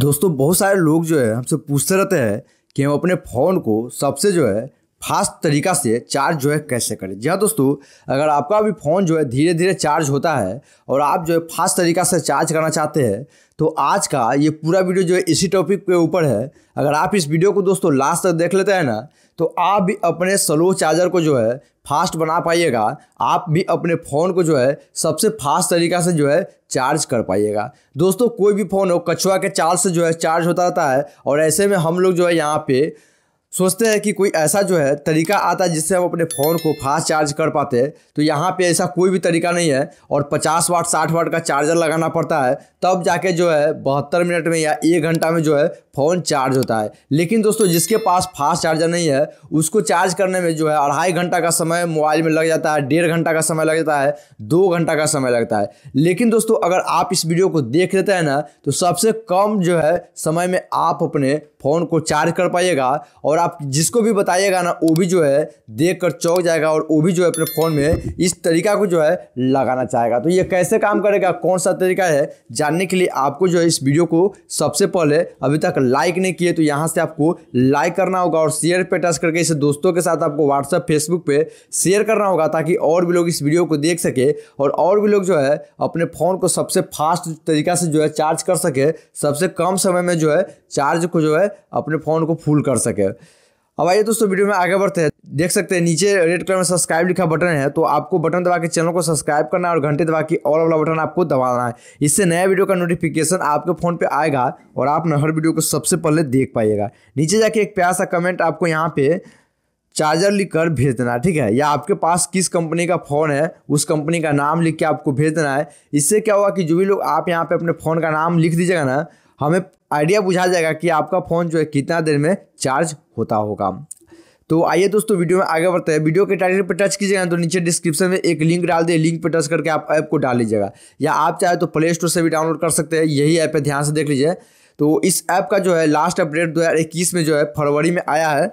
दोस्तों बहुत सारे लोग जो है हमसे पूछते रहते हैं कि हम अपने फ़ोन को सबसे जो है फास्ट तरीका से चार्ज जो है कैसे करें जी हाँ दोस्तों अगर आपका भी फ़ोन जो है धीरे धीरे चार्ज होता है और आप जो है फास्ट तरीका से चार्ज करना चाहते हैं तो आज का ये पूरा वीडियो जो है इसी टॉपिक के ऊपर है अगर आप इस वीडियो को दोस्तों लास्ट तक देख लेते हैं ना तो आप भी अपने स्लो चार्जर को जो है फास्ट बना पाइएगा आप भी अपने फ़ोन को जो है सबसे फास्ट तरीका से जो है चार्ज कर पाइएगा दोस्तों कोई भी फ़ोन हो कछुआ के चार्ज से जो है चार्ज होता रहता है और ऐसे में हम लोग जो है यहाँ पे सोचते हैं कि कोई ऐसा जो है तरीका आता है जिससे हम अपने फ़ोन को फास्ट चार्ज कर पाते हैं तो यहाँ पे ऐसा कोई भी तरीका नहीं है और 50 वाट 60 वाट का चार्जर लगाना पड़ता है तब जाके जो है बहत्तर मिनट में या एक घंटा में जो है फ़ोन चार्ज होता है लेकिन दोस्तों जिसके पास फास्ट चार्जर नहीं है उसको चार्ज करने में जो है अढ़ाई घंटा का समय मोबाइल में लग जाता है डेढ़ घंटा का समय लग जाता है दो घंटा का समय लगता है लेकिन दोस्तों अगर आप इस वीडियो को देख लेते हैं ना तो सबसे कम जो है समय में आप अपने फ़ोन को चार्ज कर पाइएगा और आप जिसको भी बताइएगा ना वो भी जो है देख कर चौक जाएगा और वो भी जो है अपने फ़ोन में इस तरीका को जो है लगाना चाहेगा तो ये कैसे काम करेगा कौन सा तरीका है जानने के लिए आपको जो है इस वीडियो को सबसे पहले अभी तक लाइक नहीं किए तो यहाँ से आपको लाइक करना होगा और शेयर पे टच करके इसे दोस्तों के साथ आपको व्हाट्सअप फेसबुक पे शेयर करना होगा ताकि और भी लोग इस वीडियो को देख सके और और भी लोग जो है अपने फ़ोन को सबसे फास्ट तरीका से जो है चार्ज कर सके सबसे कम समय में जो है चार्ज को जो है अपने फ़ोन को फुल कर सके अब आइए दोस्तों वीडियो में आगे बढ़ते हैं देख सकते हैं नीचे रेड कलर में सब्सक्राइब लिखा बटन है तो आपको बटन दबा के चैनल को सब्सक्राइब करना है और घंटे दबा के ऑल वाला बटन आपको दबाना है इससे नया वीडियो का नोटिफिकेशन आपके फोन पे आएगा और आप हर वीडियो को सबसे पहले देख पाइएगा नीचे जाके एक प्यार सा कमेंट आपको यहाँ पे चार्जर लिख कर भेज देना ठीक है या आपके पास किस कंपनी का फ़ोन है उस कंपनी का नाम लिख के आपको भेज देना है इससे क्या होगा कि जो भी लोग आप यहाँ पे अपने फ़ोन का नाम लिख दीजिएगा ना हमें आइडिया बुझा जाएगा कि आपका फ़ोन जो है कितना देर में चार्ज होता होगा तो आइए दोस्तों वीडियो में आगे बढ़ते हैं वीडियो के टाइटल पर टच कीजिएगा तो नीचे डिस्क्रिप्शन में एक लिंक डाल दिए लिंक पर टच करके आप ऐप को डाल लीजिएगा या आप चाहे तो प्ले स्टोर से भी डाउनलोड कर सकते हैं यही ऐप है ध्यान से देख लीजिए तो इस ऐप का जो है लास्ट अपडेट दो में जो है फरवरी में आया है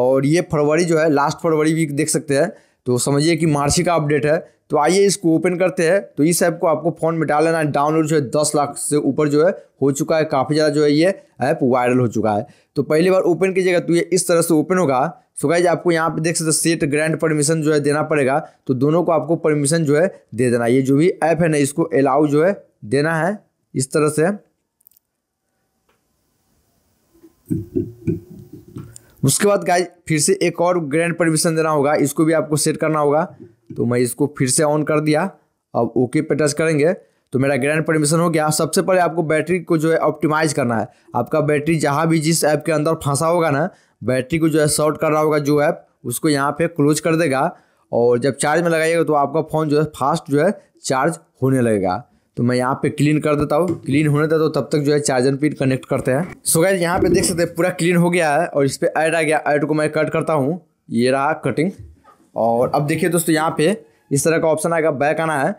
और ये फरवरी जो है लास्ट फरवरी भी देख सकते हैं तो समझिए कि मार्ची का अपडेट है तो आइए इसको ओपन करते हैं तो इस ऐप को आपको फ़ोन में डाल लेना है डाउनलोड जो है दस लाख से ऊपर जो है हो चुका है काफ़ी ज़्यादा जो है ये ऐप वायरल हो चुका है तो पहली बार ओपन कीजिएगा तो ये इस तरह से ओपन होगा सो गाइज आपको यहाँ पे देख सकते सेट ग्रैंड परमिशन जो है देना पड़ेगा तो दोनों को आपको परमिशन जो है दे देना ये जो भी ऐप है ना इसको अलाउ जो है देना है इस तरह से उसके बाद गाइज फिर से एक और ग्रैंड परमिशन देना होगा इसको भी आपको सेट करना होगा तो मैं इसको फिर से ऑन कर दिया अब ओके पे टच करेंगे तो मेरा ग्रैंड परमिशन हो गया सबसे पहले आपको बैटरी को जो है ऑप्टिमाइज करना है आपका बैटरी जहाँ भी जिस ऐप के अंदर फंसा होगा ना बैटरी को जो है शॉर्ट करना होगा जो ऐप उसको यहाँ पे क्लोज कर देगा और जब चार्ज में लगाइएगा तो आपका फ़ोन जो है फास्ट जो है चार्ज होने लगेगा तो मैं यहाँ पे क्लीन कर देता हूँ क्लीन होने देता हूँ तब तक जो है चार्जर पिन कनेक्ट करते हैं सो so यहाँ पे देख सकते हैं पूरा क्लीन हो गया है और इस पर ऐड आ गया ऐड को मैं कट करता हूँ ये रहा कटिंग और अब देखिए दोस्तों यहाँ पे इस तरह का ऑप्शन आएगा बैक आना है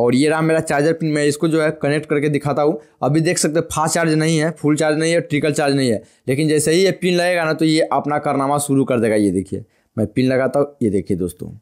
और ये रहा मेरा चार्जर पिन मैं इसको जो है कनेक्ट करके दिखाता हूँ अभी देख सकते हैं फास्ट चार्ज नहीं है फुल चार्ज नहीं है ट्रिकल चार्ज नहीं है लेकिन जैसे ही ये पिन लगेगा ना तो ये अपना कारनामा शुरू कर देगा ये देखिए मैं पिन लगाता हूँ ये देखिए दोस्तों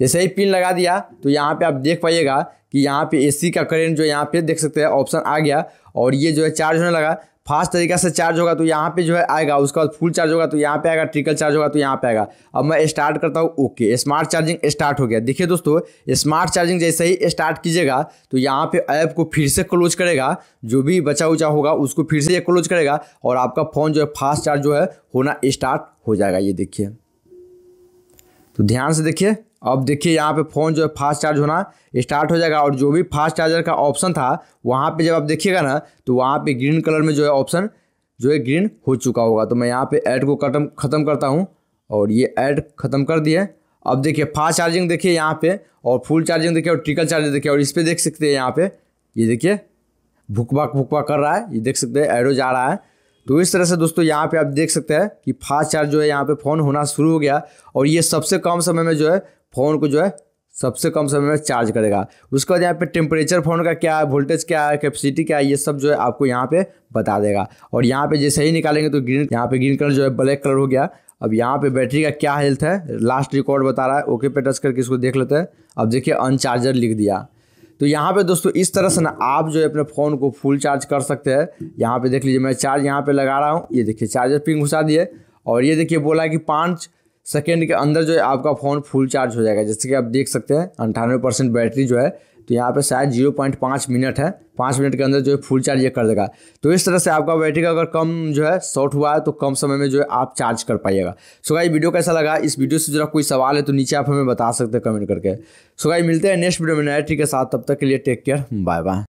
जैसे ही पिन लगा दिया तो यहाँ पे आप देख पाइएगा कि यहाँ पे एसी का करेंट जो यहाँ पे देख सकते हैं ऑप्शन आ गया और ये जो है चार्ज होने लगा फास्ट तरीका से चार्ज होगा तो यहाँ पे जो है आएगा उसके बाद फुल चार्ज होगा तो यहाँ पे आएगा ट्रिकल चार्ज होगा तो यहाँ पे आएगा अब मैं स्टार्ट करता हूँ ओके स्मार्ट चार्जिंग स्टार्ट हो गया देखिए दोस्तों स्मार्ट चार्जिंग जैसे ही स्टार्ट कीजिएगा तो यहाँ पे ऐप को फिर से क्लोज करेगा जो भी बचा उचा होगा उसको फिर से ये क्लोज करेगा और आपका फ़ोन जो है फास्ट चार्ज जो है होना स्टार्ट हो जाएगा ये देखिए तो ध्यान से देखिए अब देखिए यहाँ पे फ़ोन जो है फास्ट चार्ज होना स्टार्ट हो जाएगा और जो भी फास्ट चार्जर का ऑप्शन था वहाँ पे जब आप देखिएगा ना तो वहाँ पे ग्रीन कलर में जो है ऑप्शन जो है ग्रीन हो चुका होगा तो मैं यहाँ पे ऐड को खत्म खत्म करता हूँ और ये ऐड ख़त्म कर दिए अब देखिए फास्ट चार्जिंग देखिए यहाँ पर और फुल चार्जिंग देखिए और ट्रिकल चार्जिंग देखिए और इस पर देख सकते हैं यहाँ पर ये देखिए भुकवा भुकवा कर रहा है ये देख सकते हैं एडो जा रहा है तो इस तरह से दोस्तों यहाँ पे आप देख सकते हैं कि फास्ट चार्ज जो है यहाँ पे फ़ोन होना शुरू हो गया और ये सबसे कम समय में जो है फ़ोन को जो है सबसे कम समय में चार्ज करेगा उसके बाद यहाँ पे टेम्परेचर फ़ोन का क्या है वोल्टेज क्या है कैपेसिटी क्या है ये सब जो है आपको यहाँ पे बता देगा और यहाँ पे जैसे ही निकालेंगे तो ग्रीन यहाँ पे ग्रीन कलर जो है ब्लैक कलर हो गया अब यहाँ पे बैटरी का क्या हेल्थ है लास्ट रिकॉर्ड बता रहा है ओके पे टच करके इसको देख लेते हैं अब देखिए अनचार्जर लिख दिया तो यहाँ पे दोस्तों इस तरह से ना आप जो है अपने फ़ोन को फुल चार्ज कर सकते हैं यहाँ पे देख लीजिए मैं चार्ज यहाँ पे लगा रहा हूँ ये देखिए चार्जर पिन घुसा दिए और ये देखिए बोला कि पाँच सेकेंड के अंदर जो है आपका फ़ोन फुल चार्ज हो जाएगा जैसे कि आप देख सकते हैं अंठानवे परसेंट बैटरी जो है तो यहाँ पे शायद जीरो पॉइंट पाँच मिनट है पाँच मिनट के अंदर जो है फुल चार्ज ये कर देगा तो इस तरह से आपका बैटरी का अगर कम जो है शॉर्ट हुआ है तो कम समय में जो है आप चार्ज कर पाइएगा सो गाई वीडियो कैसा लगा इस वीडियो से जरा कोई सवाल है तो नीचे आप हमें बता सकते हैं कमेंट करके सो गाई मिलते हैं नेक्स्ट वीडियो में नया ट्री के साथ तब तक के लिए टेक केयर बाय बाय